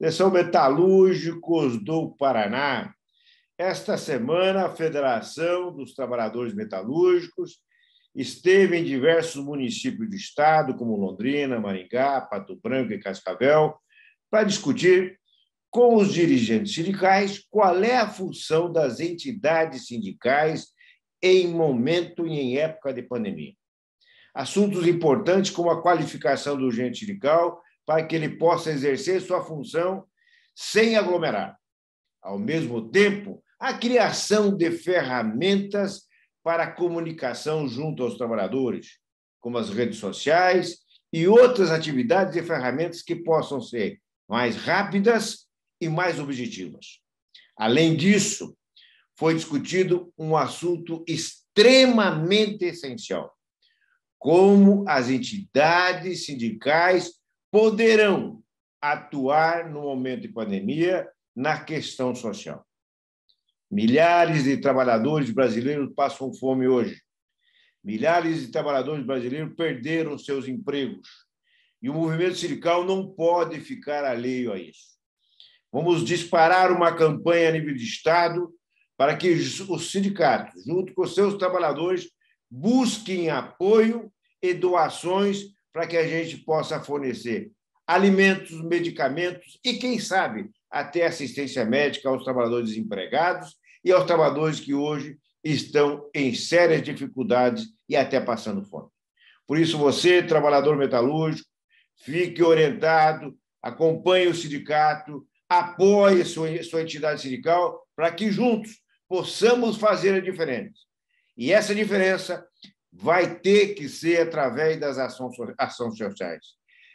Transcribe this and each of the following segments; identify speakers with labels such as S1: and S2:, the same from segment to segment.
S1: É são metalúrgicos do Paraná. Esta semana, a Federação dos Trabalhadores Metalúrgicos esteve em diversos municípios do estado, como Londrina, Maringá, Pato Branco e Cascavel, para discutir com os dirigentes sindicais qual é a função das entidades sindicais em momento e em época de pandemia. Assuntos importantes como a qualificação do agente sindical para que ele possa exercer sua função sem aglomerar. Ao mesmo tempo, a criação de ferramentas para comunicação junto aos trabalhadores, como as redes sociais e outras atividades e ferramentas que possam ser mais rápidas e mais objetivas. Além disso, foi discutido um assunto extremamente essencial: como as entidades sindicais poderão atuar no momento de pandemia na questão social. Milhares de trabalhadores brasileiros passam fome hoje. Milhares de trabalhadores brasileiros perderam seus empregos. E o movimento sindical não pode ficar alheio a isso. Vamos disparar uma campanha a nível de Estado para que os sindicatos, junto com seus trabalhadores, busquem apoio e doações para que a gente possa fornecer alimentos, medicamentos e, quem sabe, até assistência médica aos trabalhadores desempregados e aos trabalhadores que hoje estão em sérias dificuldades e até passando fome. Por isso, você, trabalhador metalúrgico, fique orientado, acompanhe o sindicato, apoie sua, sua entidade sindical para que juntos possamos fazer a diferença. E essa diferença vai ter que ser através das ações, ações sociais.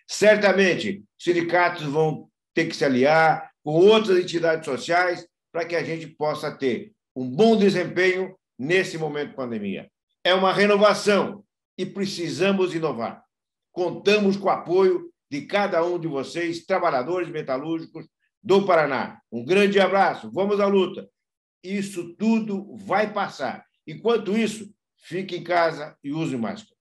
S1: Certamente, sindicatos vão ter que se aliar com outras entidades sociais para que a gente possa ter um bom desempenho nesse momento de pandemia. É uma renovação e precisamos inovar. Contamos com o apoio de cada um de vocês, trabalhadores metalúrgicos do Paraná. Um grande abraço, vamos à luta. Isso tudo vai passar. Enquanto isso, fique em casa e use máscara.